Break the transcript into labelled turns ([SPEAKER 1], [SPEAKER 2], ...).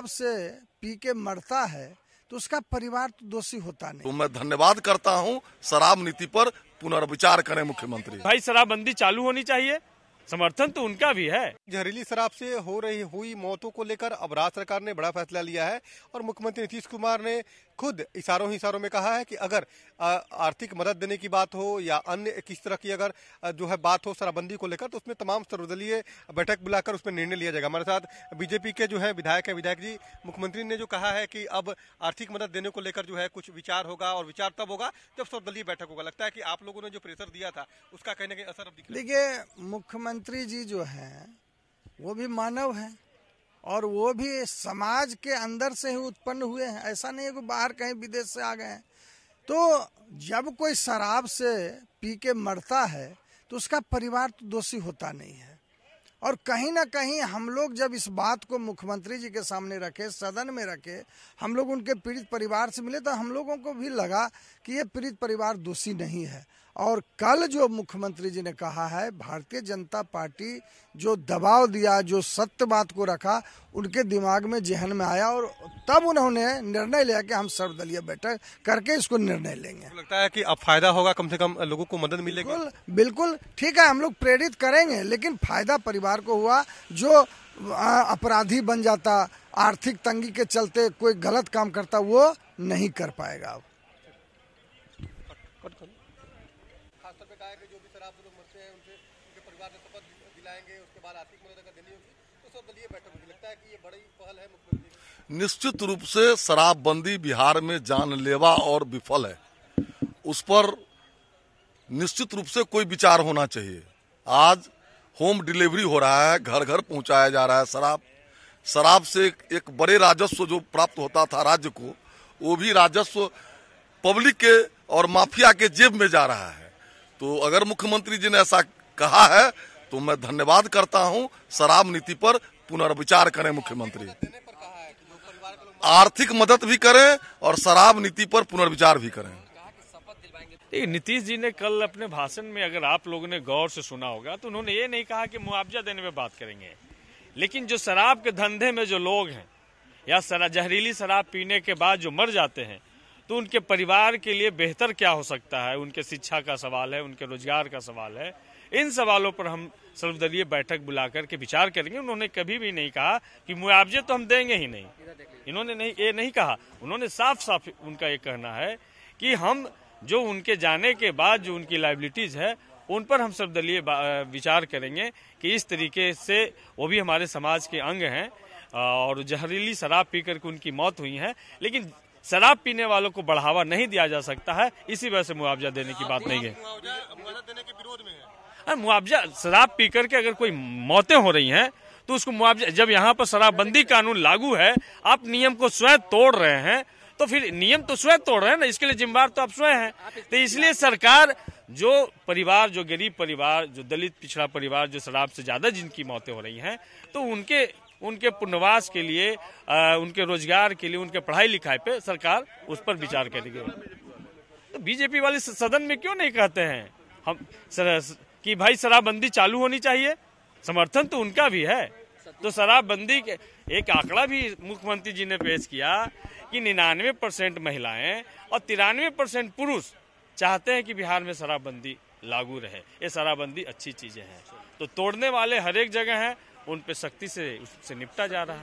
[SPEAKER 1] शराब से पी के मरता है तो उसका परिवार तो दोषी होता नहीं
[SPEAKER 2] तो मैं धन्यवाद
[SPEAKER 3] करता हूँ शराब नीति पर पुनर्विचार करें मुख्यमंत्री भाई शराबबंदी चालू होनी चाहिए समर्थन तो उनका भी है जहरीली शराब से हो रही हुई मौतों को लेकर अब राज्य सरकार ने बड़ा फैसला लिया है और मुख्यमंत्री नीतीश कुमार ने खुद इशारों ही इशारों में कहा है कि अगर आर्थिक मदद देने की बात हो या अन्य किस तरह की अगर जो है बात हो शराबबंदी को लेकर तो उसमें तमाम सर्वदलीय बैठक बुलाकर उसमें निर्णय लिया जाएगा हमारे साथ बीजेपी के जो है विधायक है विधायक जी मुख्यमंत्री ने जो कहा है कि अब आर्थिक मदद देने को लेकर जो है कुछ विचार होगा और विचार तब होगा जब सर्वदलीय बैठक होगा लगता है कि आप लोगों ने जो प्रेशर दिया था उसका कहीं ना कहीं असर अब देखिए
[SPEAKER 1] मुख्यमंत्री जी जो है वो भी मानव हैं और वो भी समाज के अंदर से ही उत्पन्न हुए हैं ऐसा नहीं है कि बाहर कहीं विदेश से आ गए हैं तो जब कोई शराब से पी के मरता है तो उसका परिवार तो दोषी होता नहीं है और कहीं ना कहीं हम लोग जब इस बात को मुख्यमंत्री जी के सामने रखे सदन में रखे हम लोग उनके पीड़ित परिवार से मिले तो हम लोगों को भी लगा कि ये पीड़ित परिवार दोषी नहीं है और कल जो मुख्यमंत्री जी ने कहा है भारतीय जनता पार्टी जो दबाव दिया जो सत्य बात को रखा उनके दिमाग में जहन में आया और तब उन्होंने निर्णय लिया कि हम सर्वदलीय बैठक करके इसको निर्णय लेंगे
[SPEAKER 3] लगता है कि अब फायदा होगा कम से कम लोगों को मदद मिलेगी बिल्कुल
[SPEAKER 1] बिल्कुल ठीक है हम लोग प्रेरित करेंगे लेकिन फायदा परिवार को हुआ जो अपराधी बन जाता आर्थिक तंगी के चलते कोई गलत काम करता वो नहीं कर पाएगा अब
[SPEAKER 3] स्तर पर कहा है कि जो भी शराब लोग मरते हैं उनसे उनके परिवार में शपथ दिलाएंगे उसके बाद आर्थिक मदद अगर देनी होगी तो सर्वदलीय बैठक होगी
[SPEAKER 2] लगता है कि ये बड़ी पहल है मुख्यमंत्री निश्चित रूप से शराबबंदी बिहार में जानलेवा और विफल है उस पर निश्चित रूप से कोई विचार होना चाहिए आज होम डिलीवरी हो रहा है घर घर पहुंचाया जा रहा है शराब शराब से एक बड़े राजस्व जो प्राप्त होता था राज्य को वो भी राजस्व पब्लिक के और माफिया के जेब में जा रहा है तो अगर मुख्यमंत्री जी ने ऐसा कहा है तो मैं धन्यवाद करता हूं शराब नीति पर पुनर्विचार करें मुख्यमंत्री आर्थिक मदद भी करें और शराब नीति पर पुनर्विचार भी करें
[SPEAKER 4] देखिए नीतीश जी ने कल अपने भाषण में अगर आप लोगों ने गौर से सुना होगा तो उन्होंने ये नहीं कहा कि मुआवजा देने में बात करेंगे लेकिन जो शराब के धंधे में जो लोग हैं या जहरीली शराब पीने के बाद जो मर जाते हैं तो उनके परिवार के लिए बेहतर क्या हो सकता है उनके शिक्षा का सवाल है उनके रोजगार का सवाल है इन सवालों पर हम सर्वदलीय बैठक बुला करके विचार करेंगे उन्होंने कभी भी नहीं कहा कि मुआवजे तो हम देंगे ही नहीं इन्होंने नहीं ये नहीं कहा उन्होंने साफ साफ उनका ये कहना है कि हम जो उनके जाने के बाद जो उनकी लाइबिलिटीज है उन पर हम सर्वदलीय विचार करेंगे कि इस तरीके से वो भी हमारे समाज के अंग हैं और जहरीली शराब पी करके उनकी मौत हुई है लेकिन शराब पीने वालों को बढ़ावा नहीं दिया जा सकता है इसी वजह से मुआवजा देने की बात नहीं है मुआवजा शराब पी करके अगर कोई मौतें हो रही हैं तो उसको मुआवजा जब यहाँ पर शराबबंदी कानून लागू है आप नियम को स्वयं तोड़ रहे हैं तो फिर नियम तो स्वयं तोड़ रहे हैं ना इसके लिए जिम्मेवार तो आप स्वयं हैं तो इसलिए सरकार जो परिवार जो गरीब परिवार जो दलित पिछड़ा परिवार जो शराब से ज्यादा जिनकी मौतें हो रही हैं तो उनके उनके पुनर्वास के लिए उनके रोजगार के लिए उनके पढ़ाई लिखाई पे सरकार उस पर विचार करेगी तो बीजेपी वाले सदन में क्यों नहीं कहते हैं हम सर, कि भाई शराबबंदी चालू होनी चाहिए समर्थन तो उनका भी है तो शराबबंदी के एक आंकड़ा भी मुख्यमंत्री जी ने पेश किया कि निन्यानवे परसेंट महिलाएं और तिरानवे परसेंट पुरुष चाहते हैं कि बिहार में शराबबंदी लागू रहे ये शराबबंदी अच्छी चीज़ें हैं तो तोड़ने वाले हर एक जगह हैं उन पर सख्ती से उससे निपटा जा रहा है